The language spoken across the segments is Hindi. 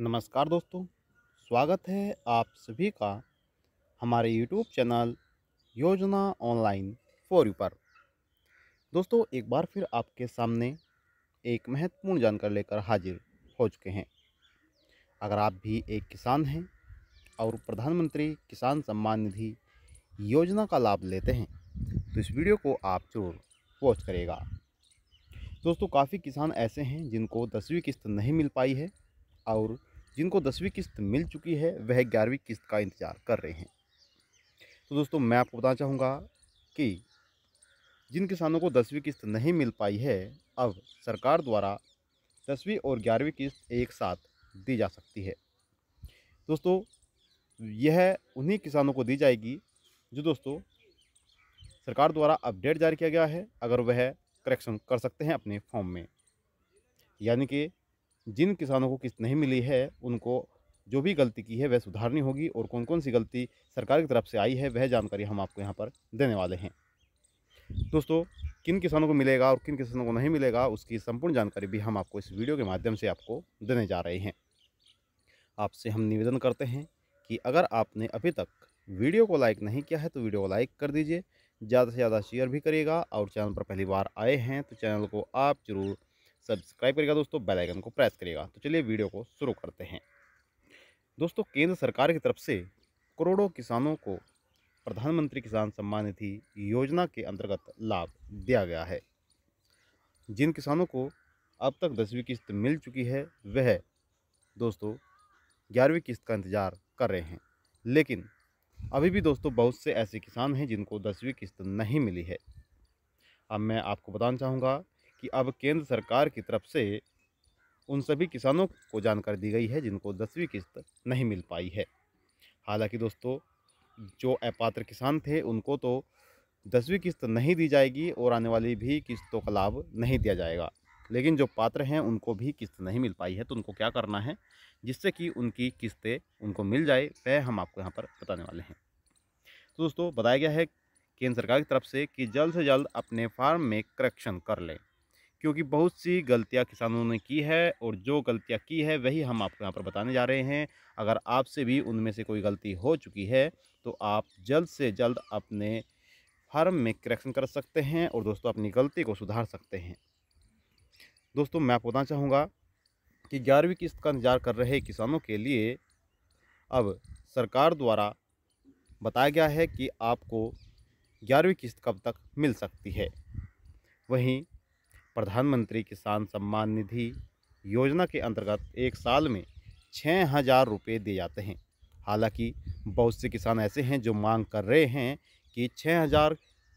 नमस्कार दोस्तों स्वागत है आप सभी का हमारे YouTube channel Yojana online for you पर दोस्तों एक बार फिर आपके सामने एक महत्वपूर्ण जानकारी लेकर हाजिर हो चुके हैं अगर आप भी एक किसान हैं और प्रधानमंत्री किसान सम्मान निधि योजना का लाभ लेते हैं तो इस वीडियो को आप जरूर वॉच करेगा दोस्तों काफ़ी किसान ऐसे हैं जिनको दसवीं किस्त नहीं मिल पाई है और जिनको दसवीं किस्त मिल चुकी है वह ग्यारहवीं किस्त का इंतज़ार कर रहे हैं तो दोस्तों मैं आपको बताना चाहूँगा कि जिन किसानों को दसवीं किस्त नहीं मिल पाई है अब सरकार द्वारा दसवीं और ग्यारहवीं किस्त एक साथ दी जा सकती है दोस्तों यह उन्हीं किसानों को दी जाएगी जो दोस्तों सरकार द्वारा अपडेट जारी किया गया है अगर वह करेक्शन कर सकते हैं अपने फॉर्म में यानी कि जिन किसानों को किस्त नहीं मिली है उनको जो भी गलती की है वह सुधारनी होगी और कौन कौन सी गलती सरकार की तरफ से आई है वह जानकारी हम आपको यहाँ पर देने वाले हैं दोस्तों किन किसानों को मिलेगा और किन किसानों को नहीं मिलेगा उसकी संपूर्ण जानकारी भी हम आपको इस वीडियो के माध्यम से आपको देने जा रहे हैं आपसे हम निवेदन करते हैं कि अगर आपने अभी तक वीडियो को लाइक नहीं किया है तो वीडियो को लाइक कर दीजिए ज़्यादा से ज़्यादा शेयर भी करिएगा और चैनल पर पहली बार आए हैं तो चैनल को आप ज़रूर सब्सक्राइब करेगा दोस्तों बेल आइकन को प्रेस करेगा तो चलिए वीडियो को शुरू करते हैं दोस्तों केंद्र सरकार की तरफ से करोड़ों किसानों को प्रधानमंत्री किसान सम्मान निधि योजना के अंतर्गत लाभ दिया गया है जिन किसानों को अब तक दसवीं किस्त मिल चुकी है वह दोस्तों ग्यारहवीं किस्त का इंतज़ार कर रहे हैं लेकिन अभी भी दोस्तों बहुत से ऐसे किसान हैं जिनको दसवीं किस्त नहीं मिली है अब मैं आपको बताना चाहूँगा कि अब केंद्र सरकार की तरफ से उन सभी किसानों को जानकारी दी गई है जिनको दसवीं किस्त नहीं मिल पाई है हालांकि दोस्तों जो अपात्र किसान थे उनको तो दसवीं किस्त नहीं दी जाएगी और आने वाली भी किस्तों का लाभ नहीं दिया जाएगा लेकिन जो पात्र हैं उनको भी किस्त नहीं मिल पाई है तो उनको क्या करना है जिससे कि उनकी किस्तें उनको मिल जाए वह हम आपको यहाँ पर बताने वाले हैं तो दोस्तों बताया गया है केंद्र सरकार की तरफ से कि जल्द से जल्द अपने फार्म में करेक्शन कर लें क्योंकि बहुत सी गलतियां किसानों ने की है और जो गलतियां की है वही हम आपको यहाँ पर बताने जा रहे हैं अगर आपसे भी उनमें से कोई गलती हो चुकी है तो आप जल्द से जल्द अपने फार्म में करेक्शन कर सकते हैं और दोस्तों अपनी गलती को सुधार सकते हैं दोस्तों मैं आपको बताना चाहूँगा कि ग्यारहवीं किस्त का इंतजार कर रहे किसानों के लिए अब सरकार द्वारा बताया गया है कि आपको ग्यारहवीं किस्त कब तक मिल सकती है वहीं प्रधानमंत्री किसान सम्मान निधि योजना के अंतर्गत एक साल में छः हज़ार रुपये दिए जाते हैं हालांकि बहुत से किसान ऐसे हैं जो मांग कर रहे हैं कि छः हज़ार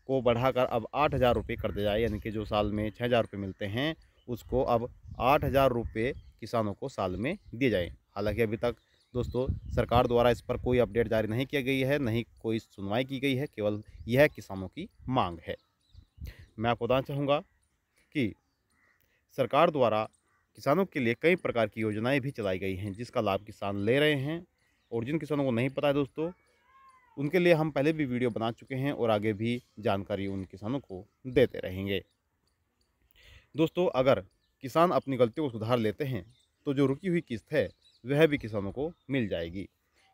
को बढ़ाकर अब आठ हज़ार रुपये कर दिया जाए यानी कि जो साल में छः हज़ार रुपये मिलते हैं उसको अब आठ हज़ार रुपये किसानों को साल में दिए जाएँ हालांकि अभी तक दोस्तों सरकार द्वारा इस पर कोई अपडेट जारी नहीं किया गई है नहीं कोई सुनवाई की गई है केवल यह किसानों की मांग है मैं आपको बताना चाहूँगा कि सरकार द्वारा किसानों के लिए कई प्रकार की योजनाएं भी चलाई गई हैं जिसका लाभ किसान ले रहे हैं और जिन किसानों को नहीं पता है दोस्तों उनके लिए हम पहले भी वीडियो बना चुके हैं और आगे भी जानकारी उन किसानों को देते रहेंगे दोस्तों अगर किसान अपनी गलतियों को सुधार लेते हैं तो जो रुकी हुई किस्त है वह भी किसानों को मिल जाएगी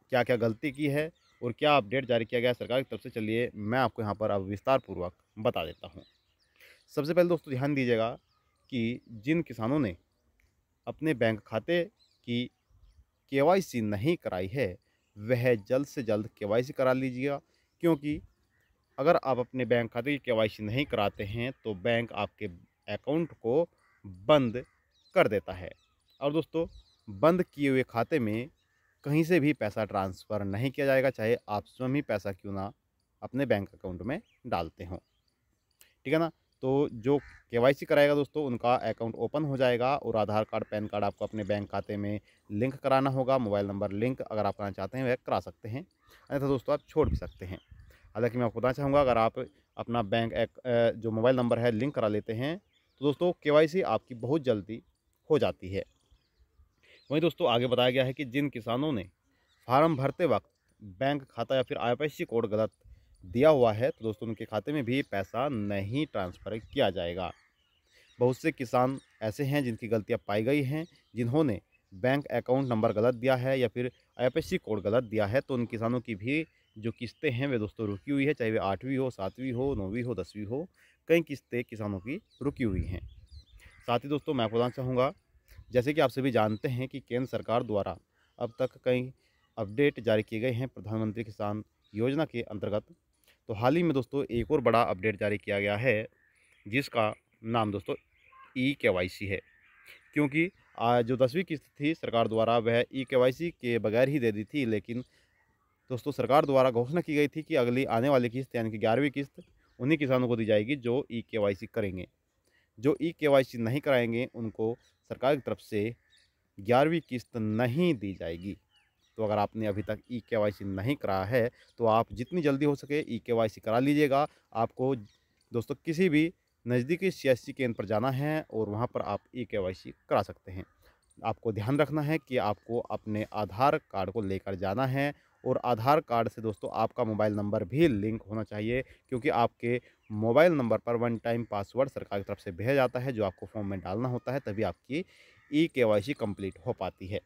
क्या क्या गलती की है और क्या अपडेट जारी किया गया सरकार की तरफ से चलिए मैं आपको यहाँ पर अब विस्तारपूर्वक बता देता हूँ सबसे पहले दोस्तों ध्यान दीजिएगा कि जिन किसानों ने अपने बैंक खाते की के नहीं कराई है वह जल्द से जल्द के करा लीजिएगा क्योंकि अगर आप अपने बैंक खाते की के नहीं कराते हैं तो बैंक आपके अकाउंट को बंद कर देता है और दोस्तों बंद किए हुए खाते में कहीं से भी पैसा ट्रांसफ़र नहीं किया जाएगा चाहे आप स्वयं ही पैसा क्यों ना अपने बैंक अकाउंट में डालते हों ठीक है ना तो जो के कराएगा दोस्तों उनका अकाउंट ओपन हो जाएगा और आधार कार्ड पैन कार्ड आपको अपने बैंक खाते में लिंक कराना होगा मोबाइल नंबर लिंक अगर आप कराना चाहते हैं वह करा सकते हैं अन्यथा दोस्तों आप छोड़ भी सकते हैं हालांकि मैं आपको बताना चाहूँगा अगर आप अपना बैंक एक, जो मोबाइल नंबर है लिंक करा लेते हैं तो दोस्तों के आपकी बहुत जल्दी हो जाती है वहीं दोस्तों आगे बताया गया है कि जिन किसानों ने फार्म भरते वक्त बैंक खाता या फिर आई कोड गलत दिया हुआ है तो दोस्तों उनके खाते में भी पैसा नहीं ट्रांसफ़र किया जाएगा बहुत से किसान ऐसे हैं जिनकी गलतियां पाई गई हैं जिन्होंने बैंक अकाउंट नंबर गलत दिया है या फिर आई कोड गलत दिया है तो उन किसानों की भी जो किस्तें हैं वे दोस्तों रुकी हुई है चाहे वे आठवीं हो सातवीं हो नौवीं हो दसवीं हो कई किस्तें किसानों की रुकी हुई हैं साथ ही दोस्तों मैं बताना चाहूँगा जैसे कि आप सभी जानते हैं कि केंद्र सरकार द्वारा अब तक कई अपडेट जारी किए गए हैं प्रधानमंत्री किसान योजना के अंतर्गत तो हाल ही में दोस्तों एक और बड़ा अपडेट जारी किया गया है जिसका नाम दोस्तों ई के है क्योंकि जो दसवीं किस्त थी सरकार द्वारा वह ई के के बगैर ही दे दी थी लेकिन दोस्तों सरकार द्वारा घोषणा की गई थी कि अगली आने वाली किस्त यानी कि ग्यारहवीं किस्त उन्हीं किसानों को दी जाएगी जो ई के करेंगे जो ई के नहीं कराएंगे उनको सरकार की तरफ से ग्यारहवीं किस्त नहीं दी जाएगी तो अगर आपने अभी तक ई के नहीं कराया है तो आप जितनी जल्दी हो सके ई के करा लीजिएगा आपको दोस्तों किसी भी नज़दीकी सी केंद्र पर जाना है और वहाँ पर आप ई के करा सकते हैं आपको ध्यान रखना है कि आपको अपने आधार कार्ड को लेकर जाना है और आधार कार्ड से दोस्तों आपका मोबाइल नंबर भी लिंक होना चाहिए क्योंकि आपके मोबाइल नंबर पर वन टाइम पासवर्ड सरकार की तरफ से भेजा जाता है जो आपको फॉर्म में डालना होता है तभी आपकी ई के वाई सी कम्प्लीट हो पाती है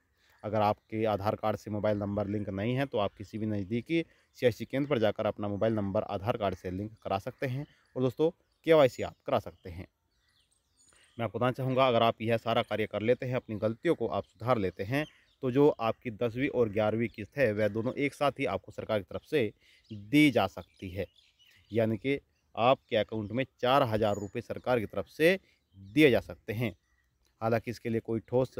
अगर आपके आधार कार्ड से मोबाइल नंबर लिंक नहीं है तो आप किसी भी नज़दीकी सी केंद्र पर जाकर अपना मोबाइल नंबर आधार कार्ड से लिंक करा सकते हैं और दोस्तों के आप करा सकते हैं मैं आपको बताना चाहूँगा अगर आप यह सारा कार्य कर लेते हैं अपनी गलतियों को आप सुधार लेते हैं तो जो आपकी दसवीं और ग्यारहवीं किस्त है वह दोनों एक साथ ही आपको सरकार की तरफ से दी जा सकती है यानी कि आपके अकाउंट में चार हज़ार रुपये सरकार की तरफ से दिए जा सकते हैं हालांकि इसके लिए कोई ठोस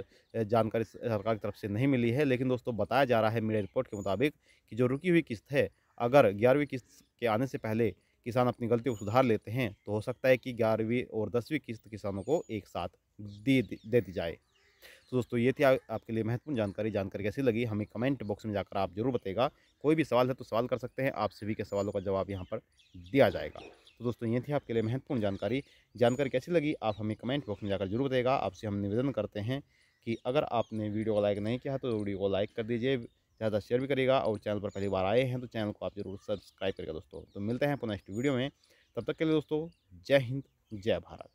जानकारी सरकार की तरफ से नहीं मिली है लेकिन दोस्तों बताया जा रहा है मीडिया रिपोर्ट के मुताबिक कि जो रुकी हुई किस्त है अगर ग्यारहवीं किस्त के आने से पहले किसान अपनी गलती को सुधार लेते हैं तो हो सकता है कि ग्यारहवीं और दसवीं किस्त किसानों को एक साथ दे दे दी जाए तो दोस्तों ये थी आ, आपके लिए महत्वपूर्ण जानकारी जानकारी कैसी लगी हमें कमेंट बॉक्स में जाकर आप जरूर बताएगा कोई भी सवाल है तो सवाल कर सकते हैं आप सभी के सवालों का जवाब यहाँ पर दिया जाएगा तो दोस्तों ये थी आपके लिए महत्वपूर्ण जानकारी जानकारी कैसी लगी आप हमें कमेंट बॉक्स में जाकर जरूर बताएगा आपसे हम निवेदन करते हैं कि अगर आपने वीडियो को लाइक नहीं किया तो वीडियो को लाइक कर दीजिए ज़्यादा शेयर भी करेगा और चैनल पर पहली बार आए हैं तो चैनल को आप जरूर सब्सक्राइब करेगा दोस्तों तो मिलते हैं अपने नेक्स्ट वीडियो में तब तक के लिए दोस्तों जय हिंद जय भारत